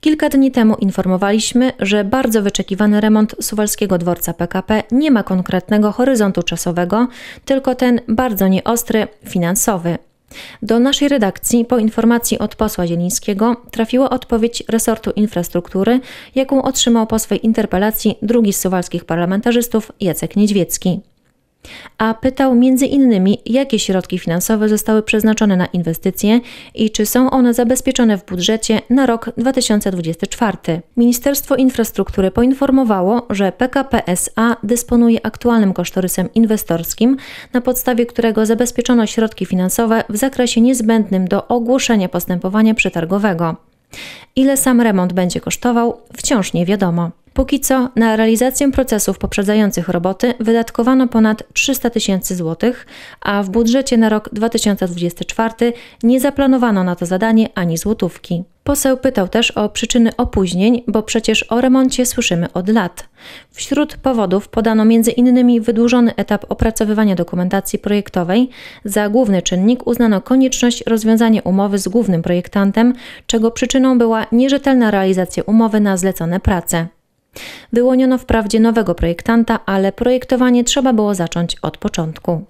Kilka dni temu informowaliśmy, że bardzo wyczekiwany remont suwalskiego dworca PKP nie ma konkretnego horyzontu czasowego, tylko ten bardzo nieostry, finansowy. Do naszej redakcji po informacji od posła Zielińskiego trafiła odpowiedź resortu infrastruktury, jaką otrzymał po swej interpelacji drugi z suwalskich parlamentarzystów Jacek Niedźwiecki a pytał między innymi, jakie środki finansowe zostały przeznaczone na inwestycje i czy są one zabezpieczone w budżecie na rok 2024. Ministerstwo Infrastruktury poinformowało, że PKP SA dysponuje aktualnym kosztorysem inwestorskim, na podstawie którego zabezpieczono środki finansowe w zakresie niezbędnym do ogłoszenia postępowania przetargowego. Ile sam remont będzie kosztował, wciąż nie wiadomo. Póki co na realizację procesów poprzedzających roboty wydatkowano ponad 300 tysięcy złotych, a w budżecie na rok 2024 nie zaplanowano na to zadanie ani złotówki. Poseł pytał też o przyczyny opóźnień, bo przecież o remoncie słyszymy od lat. Wśród powodów podano m.in. wydłużony etap opracowywania dokumentacji projektowej. Za główny czynnik uznano konieczność rozwiązania umowy z głównym projektantem, czego przyczyną była nierzetelna realizacja umowy na zlecone prace. Wyłoniono wprawdzie nowego projektanta, ale projektowanie trzeba było zacząć od początku.